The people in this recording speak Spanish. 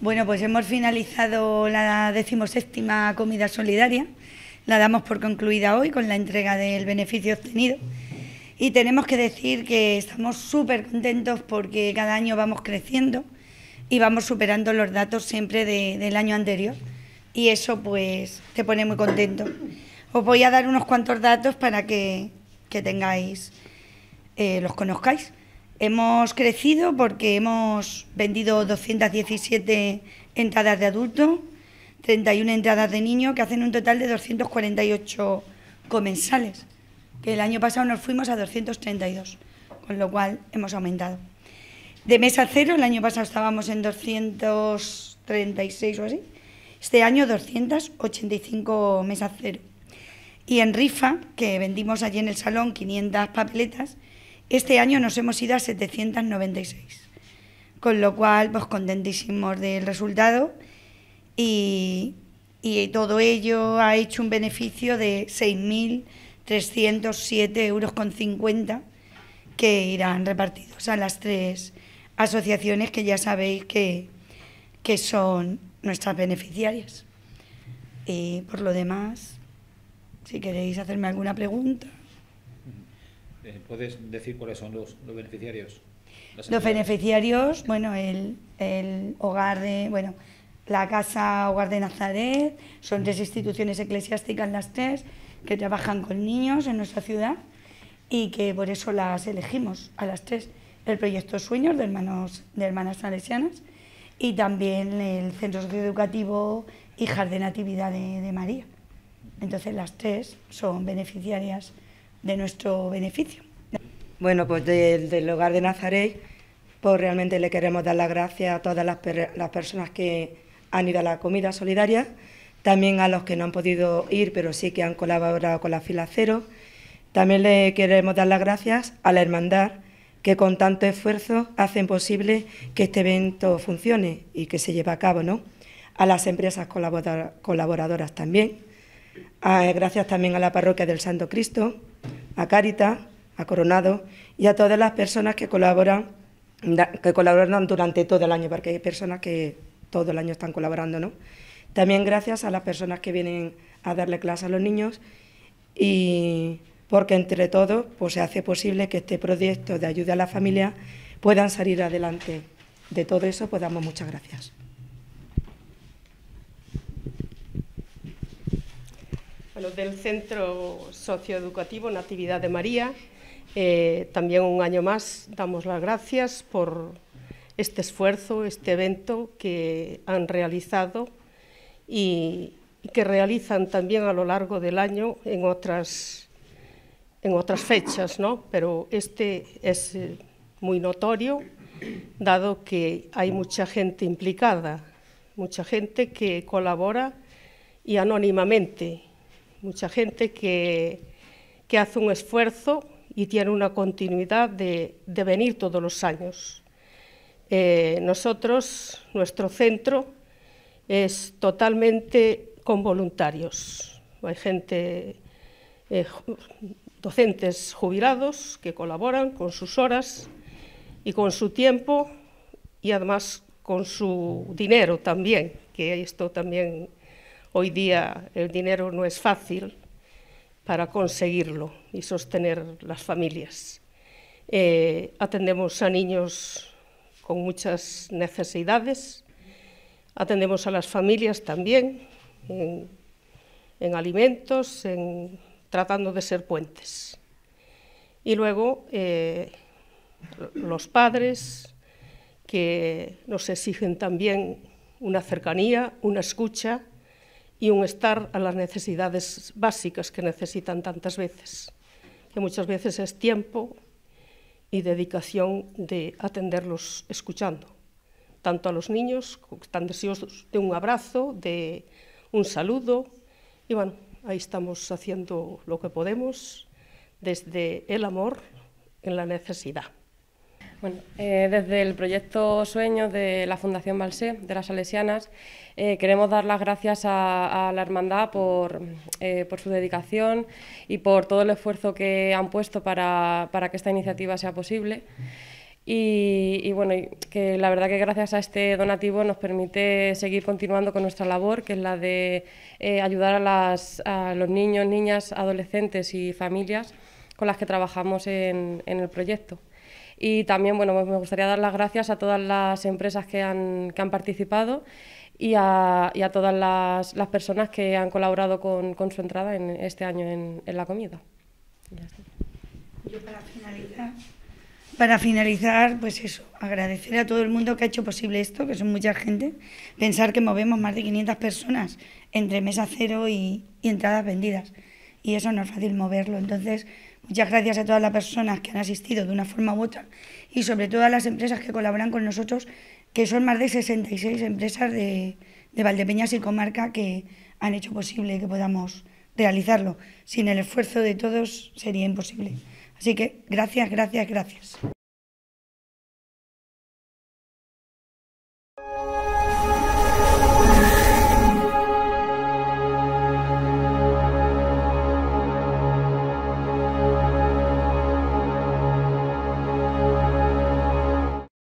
Bueno, pues hemos finalizado la decimoséptima comida solidaria. La damos por concluida hoy con la entrega del beneficio obtenido. Y tenemos que decir que estamos súper contentos porque cada año vamos creciendo y vamos superando los datos siempre del año anterior y eso pues te pone muy contento. Os voy a dar unos cuantos datos para que, que tengáis, eh, los conozcáis. Hemos crecido porque hemos vendido 217 entradas de adultos, 31 entradas de niño que hacen un total de 248 comensales, que el año pasado nos fuimos a 232, con lo cual hemos aumentado. De a cero, el año pasado estábamos en 236 o así, este año 285 mesas cero. Y en rifa, que vendimos allí en el salón 500 papeletas, este año nos hemos ido a 796. Con lo cual, pues contentísimos del resultado y, todo ello ha hecho un beneficio de 6.307,50 euros que irán repartidos a las tres asociaciones que ya sabéis que, que son nuestras beneficiarias. Y por lo demás, si queréis hacerme alguna pregunta. Eh, ¿Puedes decir cuáles son los, los beneficiarios? Los beneficiarios, bueno, el, el, hogar de, bueno, la casa hogar de Nazaret, son tres instituciones eclesiásticas las tres que trabajan con niños en nuestra ciudad y que por eso las elegimos a las tres. El proyecto Sueños de hermanos de hermanas salesianas, y también el Centro Educativo Hijas de Natividad de, María. Entonces las tres son beneficiarias de nuestro beneficio. Bueno, pues del hogar de Nazaret, pues realmente le queremos dar las gracias a todas las, las, personas que han ido a la comida solidaria, también a los que no han podido ir, pero sí que han colaborado con la fila cero. También le queremos dar las gracias a la hermandad que con tanto esfuerzo hacen posible que este evento funcione y que se lleve a cabo, ¿no? A las empresas colaboradoras también, a, gracias también a la parroquia del Santo Cristo, a Cáritas, a Coronado y a todas las personas que colaboran, que colaboran durante todo el año, porque hay personas que todo el año están colaborando, ¿no? También gracias a las personas que vienen a darle clase a los niños y porque entre todos pues, se hace posible que este proyecto de ayuda a la familia puedan salir adelante. De todo eso, pues damos muchas gracias. Bueno, del Centro Socioeducativo Natividad de María, eh, también un año más damos las gracias por este esfuerzo, este evento que han realizado y que realizan también a lo largo del año en otras en otras fechas, ¿no? pero este es eh, muy notorio, dado que hay mucha gente implicada, mucha gente que colabora y anónimamente, mucha gente que, que hace un esfuerzo y tiene una continuidad de, de venir todos los años. Eh, nosotros, nuestro centro es totalmente con voluntarios. Hay gente eh, docentes jubilados que colaboran con sus horas y con su tiempo y además con su dinero también, que esto también hoy día el dinero no es fácil para conseguirlo y sostener las familias. Eh, atendemos a niños con muchas necesidades, atendemos a las familias también en alimentos, en tratando de ser puentes. Y luego eh, los padres que nos exigen también una cercanía, una escucha y un estar a las necesidades básicas que necesitan tantas veces, que muchas veces es tiempo y dedicación de atenderlos escuchando, tanto a los niños que están deseosos de un abrazo, de un saludo, y bueno, Ahí estamos haciendo lo que podemos desde el amor en la necesidad. Bueno, eh, desde el proyecto Sueños de la Fundación Balsé, de las Salesianas, eh, queremos dar las gracias a, la Hermandad eh, por, su dedicación y por todo el esfuerzo que han puesto para, para que esta iniciativa sea posible. Y, bueno, que la verdad que gracias a este donativo nos permite seguir continuando con nuestra labor, que es la de eh, ayudar a, los niños, niñas, adolescentes y familias con las que trabajamos en, el proyecto. Y también bueno, pues me gustaría dar las gracias a todas las empresas que han, que han participado y a, todas las, personas que han colaborado con, su entrada en este año en, la comida. para finalizar para finalizar, pues eso, agradecer a todo el mundo que ha hecho posible esto, que son mucha gente. Pensar que movemos más de 500 personas entre mesa cero y, entradas vendidas. Y eso no es fácil moverlo. Entonces, muchas gracias a todas las personas que han asistido de una forma u otra y sobre todo a las empresas que colaboran con nosotros, que son más de 66 empresas de, de Valdepeñas y comarca que han hecho posible que podamos realizarlo. Sin el esfuerzo de todos sería imposible. Así que gracias, gracias, gracias.